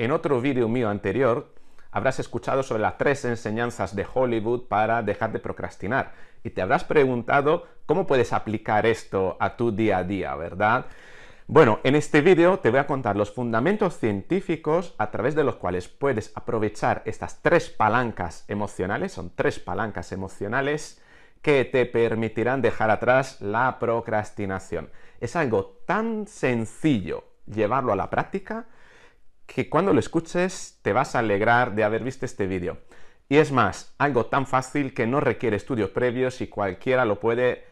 En otro vídeo mío anterior habrás escuchado sobre las tres enseñanzas de Hollywood para dejar de procrastinar y te habrás preguntado cómo puedes aplicar esto a tu día a día, ¿verdad? Bueno, en este vídeo te voy a contar los fundamentos científicos a través de los cuales puedes aprovechar estas tres palancas emocionales, son tres palancas emocionales que te permitirán dejar atrás la procrastinación. Es algo tan sencillo llevarlo a la práctica que cuando lo escuches te vas a alegrar de haber visto este vídeo. Y es más, algo tan fácil que no requiere estudios previos y cualquiera lo puede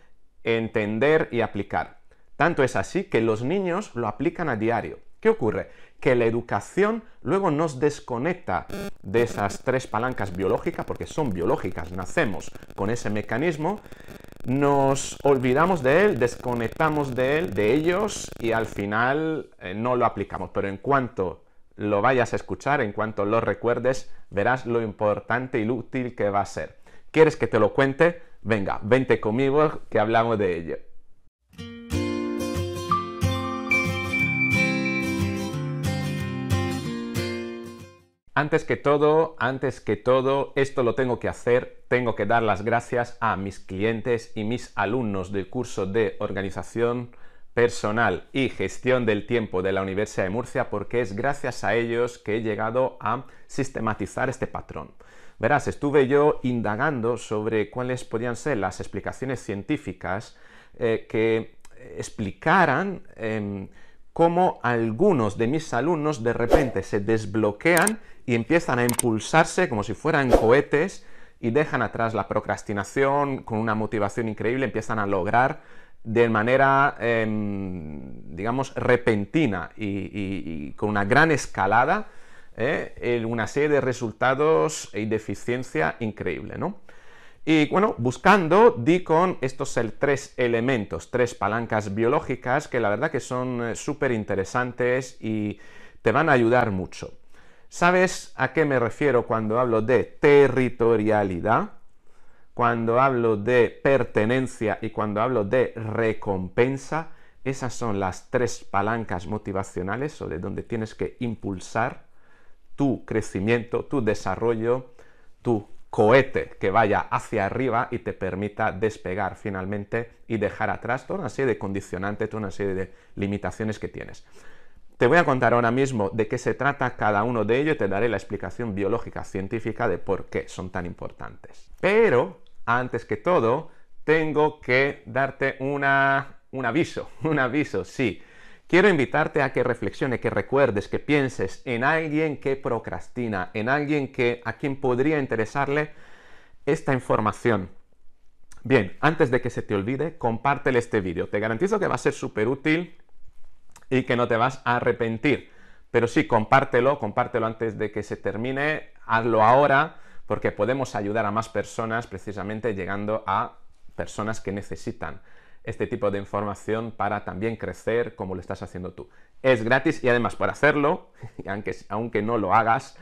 entender y aplicar. Tanto es así que los niños lo aplican a diario. ¿Qué ocurre? Que la educación luego nos desconecta de esas tres palancas biológicas, porque son biológicas, nacemos con ese mecanismo, nos olvidamos de él, desconectamos de él, de ellos, y al final eh, no lo aplicamos. Pero en cuanto lo vayas a escuchar, en cuanto lo recuerdes, verás lo importante y lo útil que va a ser. ¿Quieres que te lo cuente? Venga, vente conmigo que hablamos de ello. Antes que todo, antes que todo, esto lo tengo que hacer, tengo que dar las gracias a mis clientes y mis alumnos del curso de organización personal y gestión del tiempo de la Universidad de Murcia porque es gracias a ellos que he llegado a sistematizar este patrón. Verás, estuve yo indagando sobre cuáles podían ser las explicaciones científicas eh, que explicaran em, cómo algunos de mis alumnos de repente se desbloquean y empiezan a impulsarse como si fueran cohetes y dejan atrás la procrastinación con una motivación increíble, empiezan a lograr de manera, em, digamos, repentina y, con una gran escalada, eh, una serie de resultados y de eficiencia increíble, ¿no? Y bueno, buscando di con estos tres elementos, tres palancas biológicas que la verdad que son eh, súper interesantes y te van a ayudar mucho. ¿Sabes a qué me refiero cuando hablo de territorialidad? cuando hablo de pertenencia y cuando hablo de recompensa, esas son las tres palancas motivacionales sobre donde tienes que impulsar tu crecimiento, tu desarrollo, tu cohete que vaya hacia arriba y te permita despegar finalmente y dejar atrás toda una serie de condicionantes, toda una serie de limitaciones que tienes. Te voy a contar ahora mismo de qué se trata cada uno de ellos y te daré la explicación biológica científica de por qué son tan importantes. Pero antes que todo, tengo que darte un aviso, un aviso, sí. Quiero invitarte a que reflexione, que recuerdes, que pienses en alguien que procrastina, en alguien que a quien podría interesarle esta información. Bien, antes de que se te olvide, compártele este vídeo. Te garantizo que va a ser súper útil y que no te vas a arrepentir. Pero sí, compártelo, compártelo antes de que se termine, hazlo ahora porque podemos ayudar a más personas precisamente llegando a personas que necesitan este tipo de información para también crecer como lo estás haciendo tú. Es gratis y además por hacerlo, aunque, aunque no lo hagas,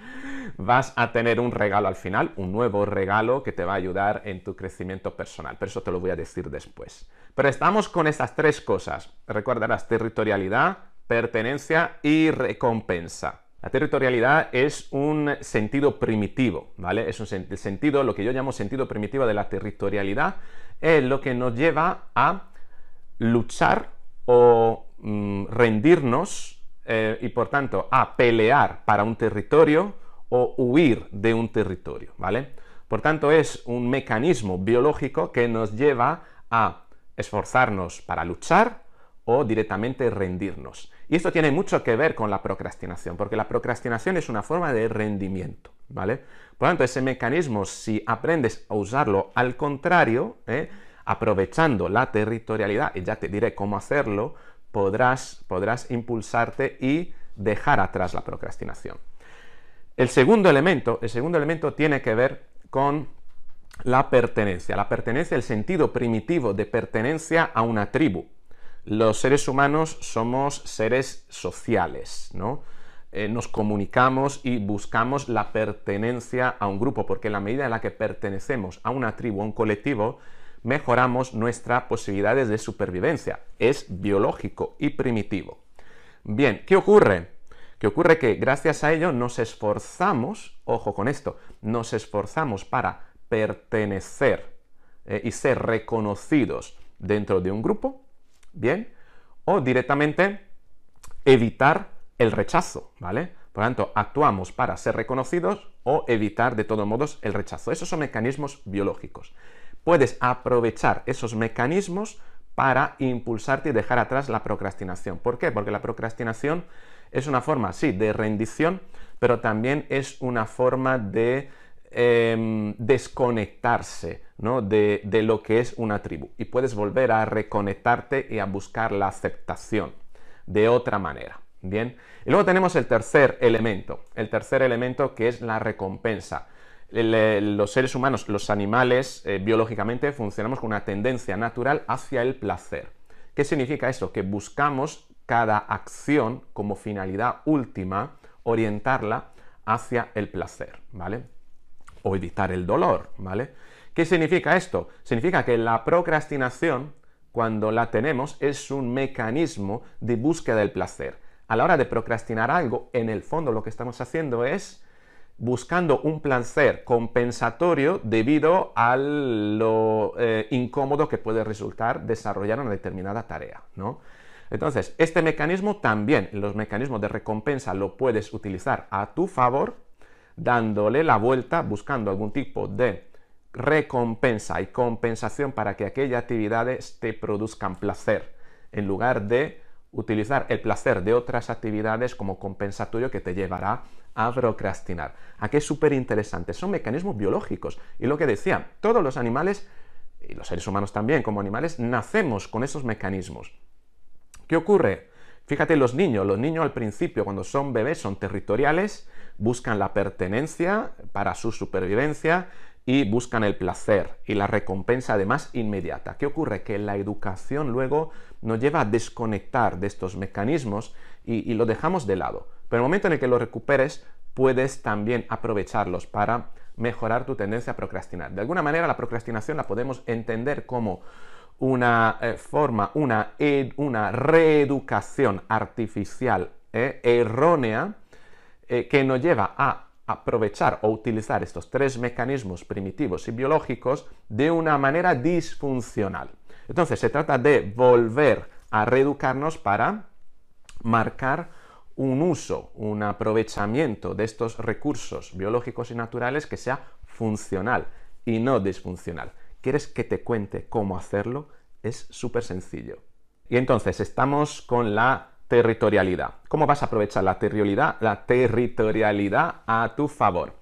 vas a tener un regalo al final, un nuevo regalo que te va a ayudar en tu crecimiento personal, pero eso te lo voy a decir después. Pero estamos con estas tres cosas, recordarás territorialidad, pertenencia y recompensa. La territorialidad es un sentido primitivo, ¿vale? Es un sentido, lo que yo llamo sentido primitivo de la territorialidad, es lo que nos lleva a luchar o mm, rendirnos eh, y por tanto a pelear para un territorio o huir de un territorio, ¿vale? Por tanto, es un mecanismo biológico que nos lleva a esforzarnos para luchar o directamente rendirnos. Y esto tiene mucho que ver con la procrastinación, porque la procrastinación es una forma de rendimiento, ¿vale? Por lo tanto, ese mecanismo, si aprendes a usarlo al contrario, ¿eh? aprovechando la territorialidad, y ya te diré cómo hacerlo, podrás, podrás impulsarte y dejar atrás la procrastinación. El segundo elemento, el segundo elemento tiene que ver con la pertenencia. La pertenencia, el sentido primitivo de pertenencia a una tribu, los seres humanos somos seres sociales, ¿no? Eh, nos comunicamos y buscamos la pertenencia a un grupo, porque en la medida en la que pertenecemos a una tribu, a un colectivo, mejoramos nuestras posibilidades de supervivencia. Es biológico y primitivo. Bien, ¿qué ocurre? Que ocurre que gracias a ello nos esforzamos, ojo con esto, nos esforzamos para pertenecer eh, y ser reconocidos dentro de un grupo ¿bien? O directamente evitar el rechazo, ¿vale? Por lo tanto, actuamos para ser reconocidos o evitar de todos modos el rechazo. Esos son mecanismos biológicos. Puedes aprovechar esos mecanismos para impulsarte y dejar atrás la procrastinación. ¿Por qué? Porque la procrastinación es una forma, sí, de rendición, pero también es una forma de Em, desconectarse de, lo que es una tribu y puedes volver a reconectarte y a buscar la aceptación de otra manera. Bien, y luego tenemos el tercer elemento, el tercer elemento que es la recompensa. los seres humanos, los animales, eh, biológicamente funcionamos con una tendencia natural hacia el placer. ¿Qué significa esto Que buscamos cada acción como finalidad última, orientarla hacia el placer, ¿vale? o evitar el dolor, ¿vale? ¿Qué significa esto? Significa que la procrastinación, cuando la tenemos, es un mecanismo de búsqueda del placer. A la hora de procrastinar algo, en el fondo lo que estamos haciendo es buscando un placer compensatorio debido a lo eh, incómodo que puede resultar desarrollar una determinada tarea, ¿no? Entonces, este mecanismo también, los mecanismos de recompensa, lo puedes utilizar a tu favor dándole la vuelta, buscando algún tipo de recompensa y compensación para que aquellas actividades te produzcan placer, en lugar de utilizar el placer de otras actividades como compensatorio que te llevará a procrastinar. Aquí es súper interesante, son mecanismos biológicos. Y lo que decía, todos los animales, y los seres humanos también como animales, nacemos con esos mecanismos. ¿Qué ocurre? Fíjate los niños, los niños al principio cuando son bebés son territoriales, buscan la pertenencia para su supervivencia y buscan el placer y la recompensa además inmediata. ¿Qué ocurre? Que la educación luego nos lleva a desconectar de estos mecanismos y, lo dejamos de lado. Pero en el momento en el que lo recuperes, puedes también aprovecharlos para mejorar tu tendencia a procrastinar. De alguna manera la procrastinación la podemos entender como una eh, forma, una, e, una reeducación artificial eh, errónea eh, que nos lleva a aprovechar o utilizar estos tres mecanismos primitivos y biológicos de una manera disfuncional. Entonces se trata de volver a reeducarnos para marcar un uso, un aprovechamiento de estos recursos biológicos y naturales que sea funcional y no disfuncional. ¿Quieres que te cuente cómo hacerlo? Es súper sencillo. Y entonces estamos con la territorialidad. ¿Cómo vas a aprovechar la territorialidad, la territorialidad a tu favor?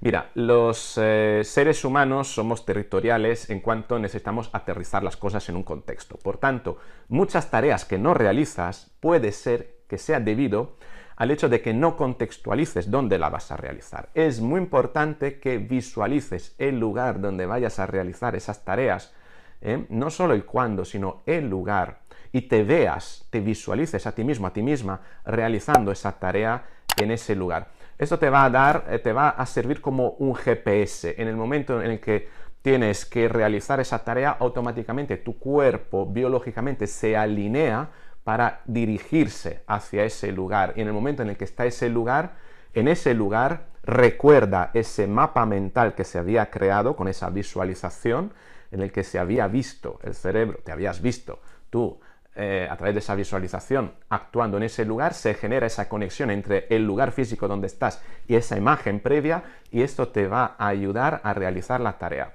Mira, los eh, seres humanos somos territoriales en cuanto necesitamos aterrizar las cosas en un contexto. Por tanto, muchas tareas que no realizas puede ser que sea debido al hecho de que no contextualices dónde la vas a realizar. Es muy importante que visualices el lugar donde vayas a realizar esas tareas, ¿eh? no solo el cuándo, sino el lugar y te veas, te visualices a ti mismo, a ti misma, realizando esa tarea en ese lugar. Esto te va a dar, eh, te va a servir como un GPS. En el momento en el que tienes que realizar esa tarea, automáticamente tu cuerpo biológicamente se alinea para dirigirse hacia ese lugar. Y en el momento en el que está ese lugar, en ese lugar recuerda ese mapa mental que se había creado con esa visualización en el que se había visto el cerebro, te habías visto tú eh, a través de esa visualización, actuando en ese lugar, se genera esa conexión entre el lugar físico donde estás y esa imagen previa y esto te va a ayudar a realizar la tarea.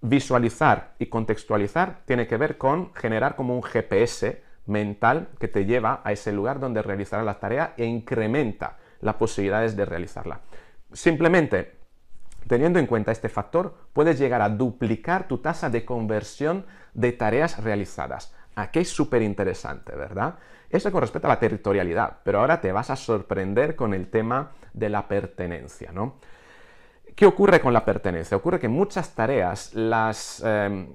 Visualizar y contextualizar tiene que ver con generar como un GPS mental que te lleva a ese lugar donde realizarás la tarea e incrementa las posibilidades de realizarla. Simplemente Teniendo en cuenta este factor, puedes llegar a duplicar tu tasa de conversión de tareas realizadas. Aquí es súper interesante, ¿verdad? Eso con respecto a la territorialidad, pero ahora te vas a sorprender con el tema de la pertenencia, ¿no? ¿Qué ocurre con la pertenencia? Ocurre que muchas tareas las, em,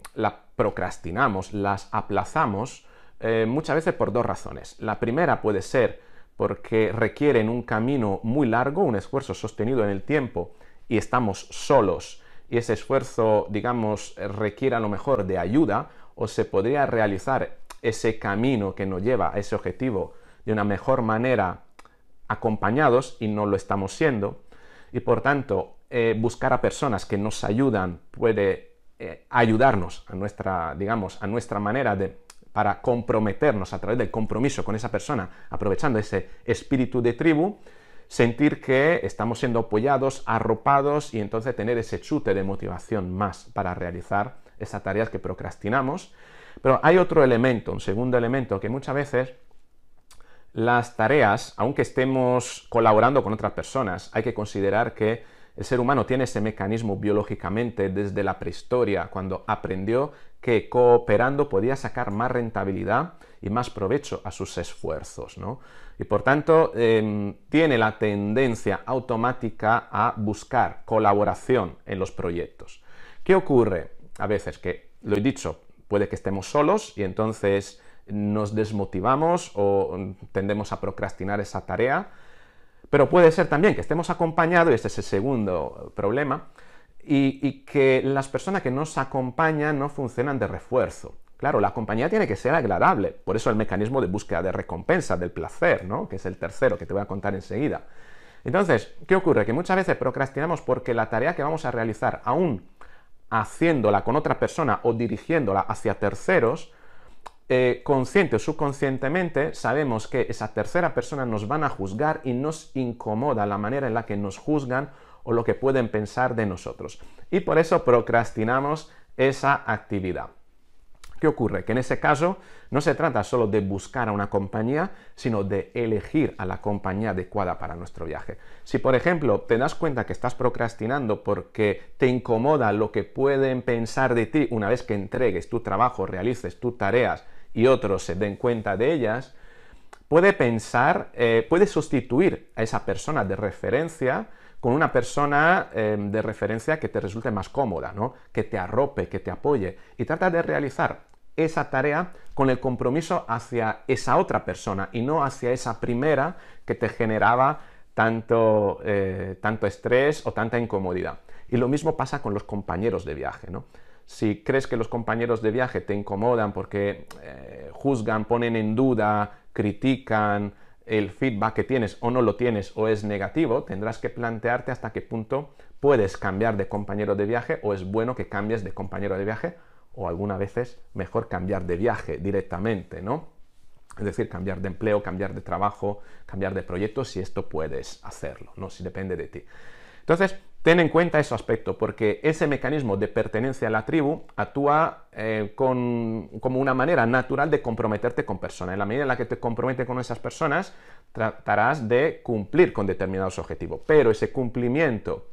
procrastinamos, las aplazamos eh, muchas veces por dos razones. La primera puede ser porque requieren un camino muy largo, un esfuerzo sostenido en el tiempo y estamos solos y ese esfuerzo, digamos, requiere a lo mejor de ayuda o se podría realizar ese camino que nos lleva a ese objetivo de una mejor manera acompañados y no lo estamos siendo. Y por tanto, eh, buscar a personas que nos ayudan puede eh, ayudarnos a nuestra, digamos, a nuestra manera de para comprometernos a través del compromiso con esa persona, aprovechando ese espíritu de tribu, sentir que estamos siendo apoyados, arropados y entonces tener ese chute de motivación más para realizar esas tareas que procrastinamos. Pero hay otro elemento, un segundo elemento, que muchas veces las tareas, aunque estemos colaborando con otras personas, hay que considerar que el ser humano tiene ese mecanismo biológicamente desde la prehistoria, cuando aprendió que cooperando podía sacar más rentabilidad y más provecho a sus esfuerzos, ¿no? Y por tanto, em, tiene la tendencia automática a buscar colaboración en los proyectos. ¿Qué ocurre? a veces que, lo he dicho, puede que estemos solos y entonces nos desmotivamos o tendemos a procrastinar esa tarea, pero puede ser también que estemos acompañados, y este es el segundo problema, y, que las personas que nos acompañan no funcionan de refuerzo. Claro, la compañía tiene que ser agradable, por eso el mecanismo de búsqueda de recompensa, del placer, ¿no? que es el tercero que te voy a contar enseguida. Entonces, ¿qué ocurre? Que muchas veces procrastinamos porque la tarea que vamos a realizar, aún haciéndola con otra persona o dirigiéndola hacia terceros, eh, consciente o subconscientemente sabemos que esa tercera persona nos van a juzgar y nos incomoda la manera en la que nos juzgan o lo que pueden pensar de nosotros. Y por eso procrastinamos esa actividad. ¿Qué ocurre? Que en ese caso no se trata solo de buscar a una compañía, sino de elegir a la compañía adecuada para nuestro viaje. Si por ejemplo te das cuenta que estás procrastinando porque te incomoda lo que pueden pensar de ti una vez que entregues tu trabajo, realices tus tareas y otros se den cuenta de ellas, puede pensar, eh, puede sustituir a esa persona de referencia con una persona em, de referencia que te resulte más cómoda, ¿no? que te arrope, que te apoye. Y trata de realizar esa tarea con el compromiso hacia esa otra persona y no hacia esa primera que te generaba tanto, eh, estrés o tanta incomodidad. Y lo mismo pasa con los compañeros de viaje. ¿no? Si crees que los compañeros de viaje te incomodan porque eh, juzgan, ponen en duda, critican, el feedback que tienes o no lo tienes o es negativo, tendrás que plantearte hasta qué punto puedes cambiar de compañero de viaje o es bueno que cambies de compañero de viaje o algunas veces mejor cambiar de viaje directamente, ¿no? Es decir, cambiar de empleo, cambiar de trabajo, cambiar de proyecto si esto puedes hacerlo, ¿no? Si depende de ti. Entonces, Ten en cuenta ese aspecto, porque ese mecanismo de pertenencia a la tribu actúa eh, como una manera natural de comprometerte con personas. En la medida en la que te comprometes con esas personas, tratarás de cumplir con determinados objetivos. Pero ese cumplimiento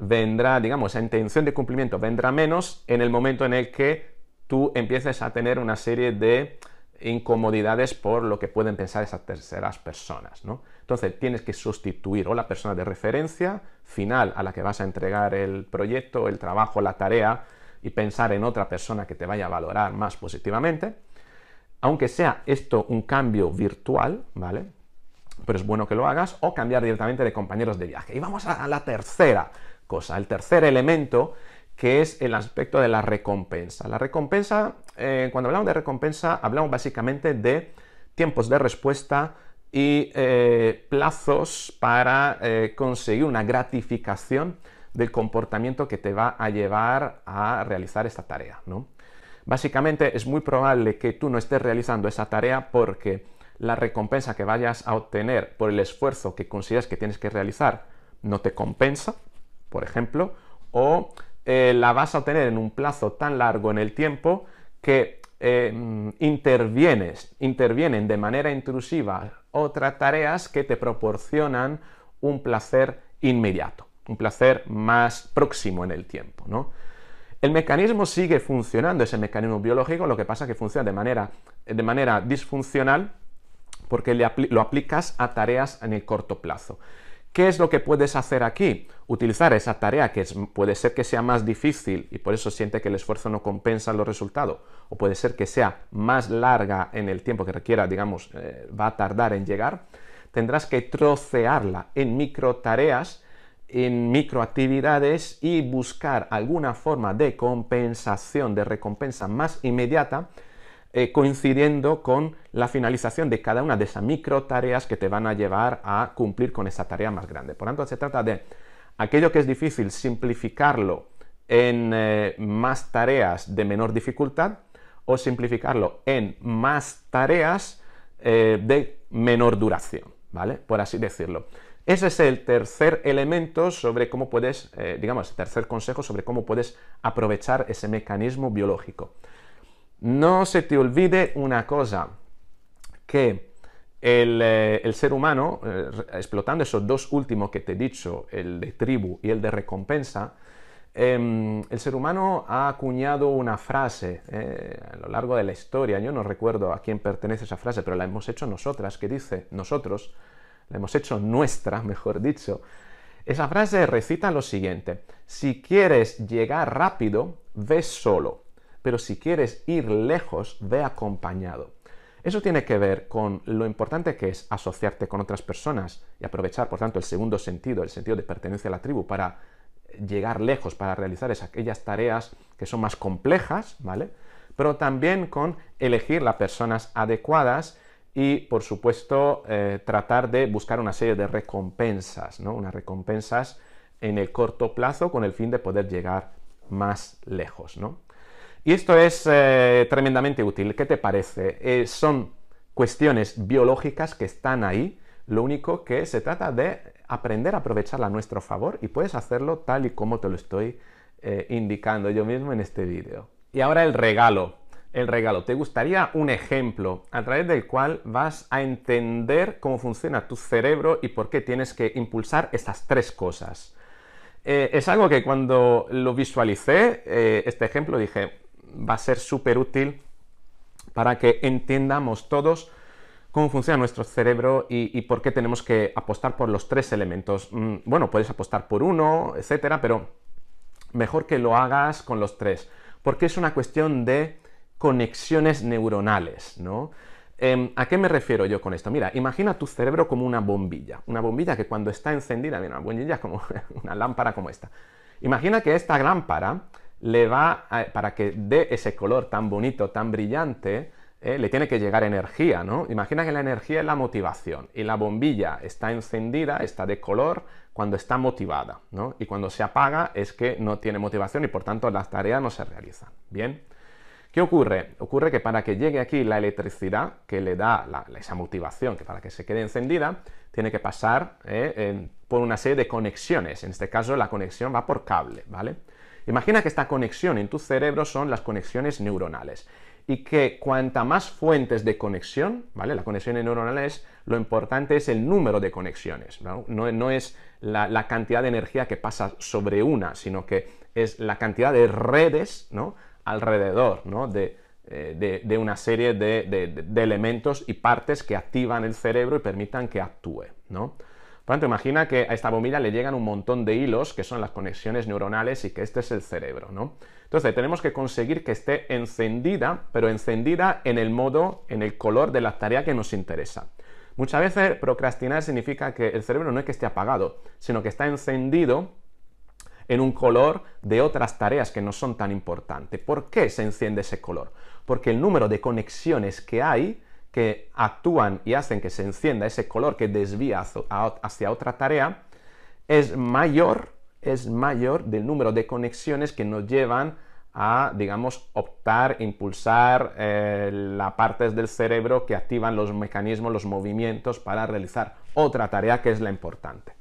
vendrá, digamos, esa intención de cumplimiento vendrá menos en el momento en el que tú empieces a tener una serie de incomodidades por lo que pueden pensar esas terceras personas, ¿no? Entonces tienes que sustituir o la persona de referencia final a la que vas a entregar el proyecto, el trabajo, la tarea y pensar en otra persona que te vaya a valorar más positivamente. Aunque sea esto un cambio virtual, ¿vale? Pero es bueno que lo hagas o cambiar directamente de compañeros de viaje. Y vamos a la tercera cosa, el tercer elemento que es el aspecto de la recompensa. La recompensa, eh, cuando hablamos de recompensa, hablamos básicamente de tiempos de respuesta, y eh, plazos para eh, conseguir una gratificación del comportamiento que te va a llevar a realizar esta tarea. ¿no? Básicamente es muy probable que tú no estés realizando esa tarea porque la recompensa que vayas a obtener por el esfuerzo que consideras que tienes que realizar no te compensa, por ejemplo, o eh, la vas a obtener en un plazo tan largo en el tiempo que eh, intervienes, intervienen de manera intrusiva otras tareas que te proporcionan un placer inmediato, un placer más próximo en el tiempo, ¿no? El mecanismo sigue funcionando, ese mecanismo biológico, lo que pasa es que funciona de manera, disfuncional porque lo aplicas a tareas en el corto plazo. ¿Qué es lo que puedes hacer aquí? Utilizar esa tarea que puede ser que sea más difícil y por eso siente que el esfuerzo no compensa los resultados, o puede ser que sea más larga en el tiempo que requiera, digamos, eh, va a tardar en llegar, tendrás que trocearla en micro tareas, en micro microactividades y buscar alguna forma de compensación, de recompensa más inmediata eh, coincidiendo con la finalización de cada una de esas micro tareas que te van a llevar a cumplir con esa tarea más grande. Por tanto, se trata de aquello que es difícil, simplificarlo en eh, más tareas de menor dificultad o simplificarlo en más tareas eh, de menor duración, ¿vale? Por así decirlo. Ese es el tercer elemento sobre cómo puedes, digamos, el tercer consejo sobre cómo puedes aprovechar ese mecanismo biológico. No se te olvide una cosa, que el, eh, ser humano, eh, explotando esos dos últimos que te he dicho, el de tribu y el de recompensa, em, el ser humano ha acuñado una frase eh, a lo largo de la historia, yo no recuerdo a quién pertenece esa frase, pero la hemos hecho nosotras, que dice nosotros, la hemos hecho nuestra, mejor dicho. Esa frase recita lo siguiente, si quieres llegar rápido, ves solo pero si quieres ir lejos, ve acompañado. Eso tiene que ver con lo importante que es asociarte con otras personas y aprovechar, por tanto, el segundo sentido, el sentido de pertenencia a la tribu, para llegar lejos, para realizar esas, aquellas tareas que son más complejas, ¿vale? Pero también con elegir las personas adecuadas y, por supuesto, eh, tratar de buscar una serie de recompensas, ¿no? Unas recompensas en el corto plazo con el fin de poder llegar más lejos, ¿no? Y esto es eh, tremendamente útil. ¿Qué te parece? Eh, son cuestiones biológicas que están ahí. Lo único que se trata de aprender a aprovecharla a nuestro favor y puedes hacerlo tal y como te lo estoy eh, indicando yo mismo en este vídeo. Y ahora el regalo. El regalo. ¿Te gustaría un ejemplo a través del cual vas a entender cómo funciona tu cerebro y por qué tienes que impulsar estas tres cosas? es algo que cuando lo visualicé, este ejemplo, dije, va a ser súper útil para que entiendamos todos cómo funciona nuestro cerebro y, por qué tenemos que apostar por los tres elementos. Mm, bueno, puedes apostar por uno, etcétera, pero mejor que lo hagas con los tres, porque es una cuestión de conexiones neuronales, ¿no? Em, ¿A qué me refiero yo con esto? Mira, imagina tu cerebro como una bombilla, una bombilla que cuando está encendida, mira, una bombilla es como una lámpara como esta. Imagina que esta lámpara le va para que dé ese color tan bonito, tan brillante, eh, le tiene que llegar energía, ¿no? Imagina que la energía es la motivación y la bombilla está encendida, está de color cuando está motivada, ¿no? Y cuando se apaga es que no tiene motivación y por tanto las tareas no se realizan, ¿bien? ¿Qué ocurre? Ocurre que para que llegue aquí la electricidad que le da esa motivación, que para que se quede encendida, tiene que pasar eh, por una serie de conexiones. En este caso la conexión va por cable, ¿vale? Imagina que esta conexión en tu cerebro son las conexiones neuronales y que cuanta más fuentes de conexión, ¿vale? La conexión neuronal es, lo importante es el número de conexiones, no, es la, cantidad de energía que pasa sobre una, sino que es la cantidad de redes, Alrededor, eh, De, una serie de, elementos y partes que activan el cerebro y permitan que actúe, por tanto, imagina que a esta bombilla le llegan un montón de hilos, que son las conexiones neuronales y que este es el cerebro, ¿no? Entonces, tenemos que conseguir que esté encendida, pero encendida en el modo, en el color de la tarea que nos interesa. Muchas veces procrastinar significa que el cerebro no es que esté apagado, sino que está encendido en un color de otras tareas que no son tan importantes. ¿Por qué se enciende ese color? Porque el número de conexiones que hay que actúan y hacen que se encienda ese color que desvía hacia otra tarea, es mayor, es mayor del número de conexiones que nos llevan a, digamos, optar, impulsar eh, las partes del cerebro que activan los mecanismos, los movimientos para realizar otra tarea que es la importante.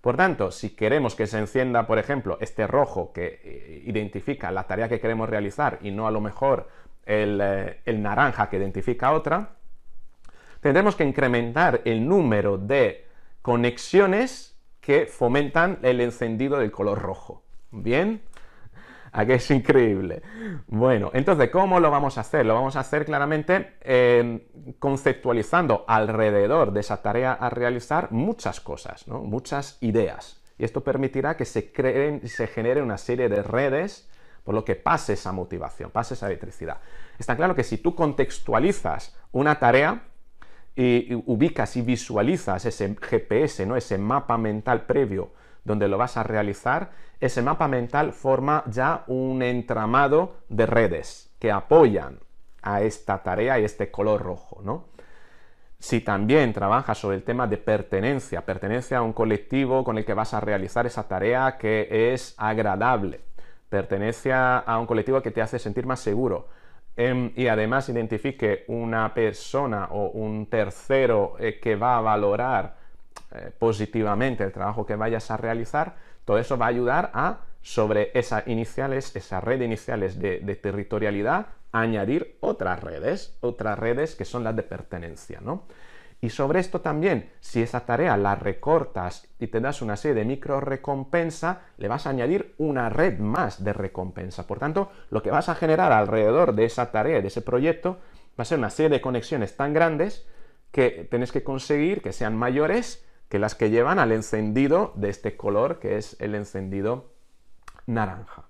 Por tanto, si queremos que se encienda, por ejemplo, este rojo que eh, identifica la tarea que queremos realizar y no a lo mejor el eh, naranja que identifica otra, tendremos que incrementar el número de conexiones que fomentan el encendido del color rojo. ¿Bien? Aquí es increíble. Bueno, entonces, ¿cómo lo vamos a hacer? Lo vamos a hacer claramente em, conceptualizando alrededor de esa tarea a realizar muchas cosas, muchas ideas. Y esto permitirá que se creen y se genere una serie de redes por lo que pase esa motivación, pase esa electricidad. Está claro que si tú contextualizas una tarea, y, ubicas y visualizas ese GPS, ¿no? ese mapa mental previo donde lo vas a realizar, ese mapa mental forma ya un entramado de redes que apoyan a esta tarea y este color rojo, ¿no? Si también trabajas sobre el tema de pertenencia, pertenencia a un colectivo con el que vas a realizar esa tarea que es agradable, pertenencia a un colectivo que te hace sentir más seguro, Em, y además identifique una persona o un tercero eh, que va a valorar eh, positivamente el trabajo que vayas a realizar, todo eso va a ayudar a sobre esas iniciales, esa red iniciales de, de territorialidad, añadir otras redes, otras redes que son las de pertenencia, ¿no? Y sobre esto también, si esa tarea la recortas y te das una serie de micro recompensa, le vas a añadir una red más de recompensa. Por tanto, lo que vas a generar alrededor de esa tarea, de ese proyecto, va a ser una serie de conexiones tan grandes que tienes que conseguir que sean mayores que las que llevan al encendido de este color, que es el encendido naranja.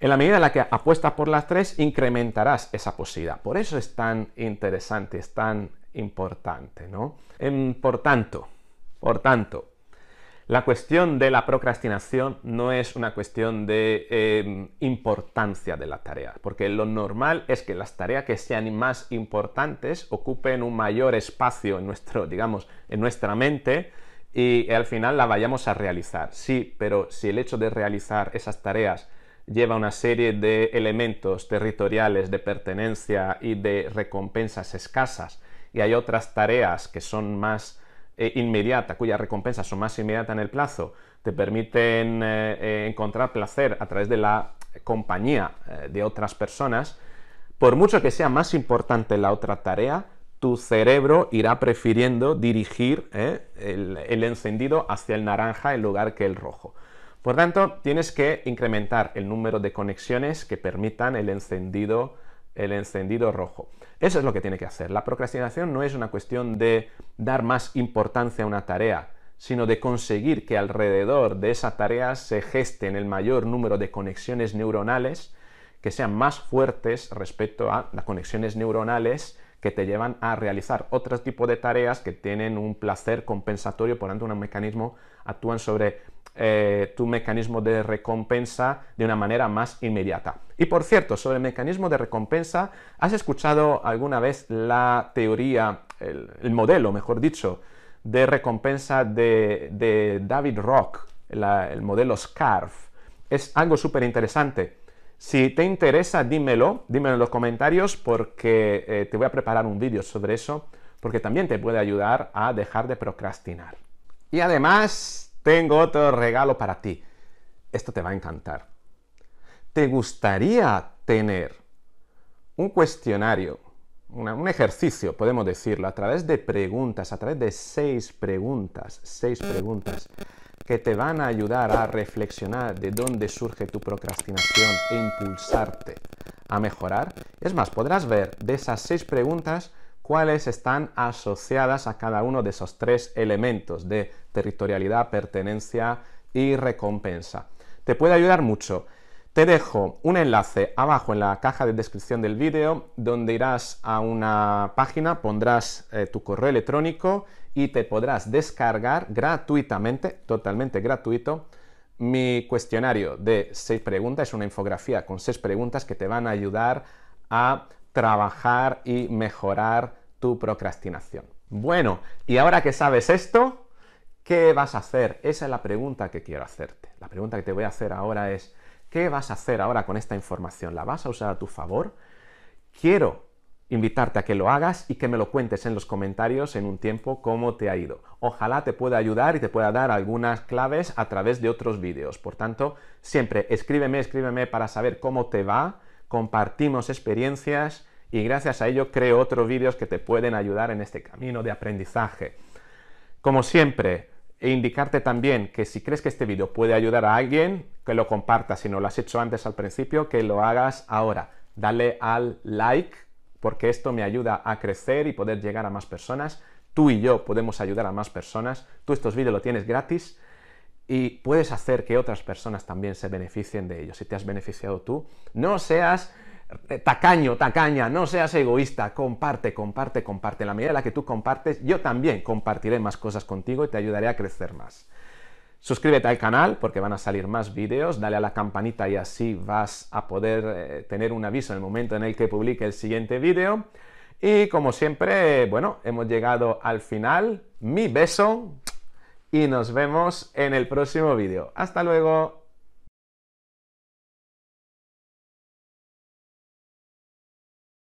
En la medida en la que apuestas por las tres, incrementarás esa posibilidad. Por eso es tan interesante, es tan importante, ¿no? por tanto, por tanto, la cuestión de la procrastinación no es una cuestión de em, importancia de la tarea, porque lo normal es que las tareas que sean más importantes ocupen un mayor espacio en nuestro, digamos, en nuestra mente y al final la vayamos a realizar. Sí, pero si el hecho de realizar esas tareas lleva una serie de elementos territoriales de pertenencia y de recompensas escasas y hay otras tareas que son más eh, inmediata, inmediatas, cuyas recompensas son más inmediatas en el plazo, te permiten eh, eh, encontrar placer a través de la compañía de otras personas, por mucho que sea más importante la otra tarea, tu cerebro irá prefiriendo dirigir el, el encendido hacia el naranja en lugar que el rojo. Por tanto, tienes que incrementar el número de conexiones que permitan el encendido, el encendido rojo. Eso es lo que tiene que hacer. La procrastinación no es una cuestión de dar más importancia a una tarea, sino de conseguir que alrededor de esa tarea se gesten el mayor número de conexiones neuronales que sean más fuertes respecto a las conexiones neuronales que te llevan a realizar otro tipo de tareas que tienen un placer compensatorio, por tanto, un mecanismo, actúan sobre eh, tu mecanismo de recompensa de una manera más inmediata. Y por cierto, sobre el mecanismo de recompensa, ¿has escuchado alguna vez la teoría, el, modelo, mejor dicho, de recompensa de, David Rock, el modelo SCARF? Es algo súper interesante. Si te interesa, dímelo, dímelo en los comentarios porque eh, te voy a preparar un vídeo sobre eso, porque también te puede ayudar a dejar de procrastinar. Y además, tengo otro regalo para ti. Esto te va a encantar. ¿Te gustaría tener un cuestionario, un ejercicio, podemos decirlo, a través de preguntas, a través de seis preguntas, seis preguntas que te van a ayudar a reflexionar de dónde surge tu procrastinación e impulsarte a mejorar? Es más, podrás ver de esas seis preguntas cuáles están asociadas a cada uno de esos tres elementos de territorialidad, pertenencia y recompensa. Te puede ayudar mucho. Te dejo un enlace abajo en la caja de descripción del vídeo donde irás a una página, pondrás eh, tu correo electrónico y te podrás descargar gratuitamente, totalmente gratuito, mi cuestionario de seis preguntas. Es una infografía con seis preguntas que te van a ayudar a trabajar y mejorar tu procrastinación. Bueno, y ahora que sabes esto, ¿qué vas a hacer? Esa es la pregunta que quiero hacerte. La pregunta que te voy a hacer ahora es, ¿qué vas a hacer ahora con esta información? ¿La vas a usar a tu favor? Quiero invitarte a que lo hagas y que me lo cuentes en los comentarios en un tiempo cómo te ha ido. Ojalá te pueda ayudar y te pueda dar algunas claves a través de otros vídeos. Por tanto, siempre escríbeme, escríbeme para saber cómo te va, compartimos experiencias y gracias a ello creo otros vídeos que te pueden ayudar en este camino de aprendizaje. Como siempre, e indicarte también que si crees que este vídeo puede ayudar a alguien, que lo compartas. Si no lo has hecho antes al principio, que lo hagas ahora. Dale al like porque esto me ayuda a crecer y poder llegar a más personas. Tú y yo podemos ayudar a más personas. Tú estos vídeos lo tienes gratis y puedes hacer que otras personas también se beneficien de ellos. Si te has beneficiado tú, no seas eh, tacaño, tacaña, no seas egoísta, comparte, comparte, comparte. la medida en la que tú compartes, yo también compartiré más cosas contigo y te ayudaré a crecer más. Suscríbete al canal porque van a salir más vídeos, dale a la campanita y así vas a poder eh, tener un aviso en el momento en el que publique el siguiente vídeo. Y como siempre, bueno, hemos llegado al final. Mi beso y nos vemos en el próximo vídeo. ¡Hasta luego!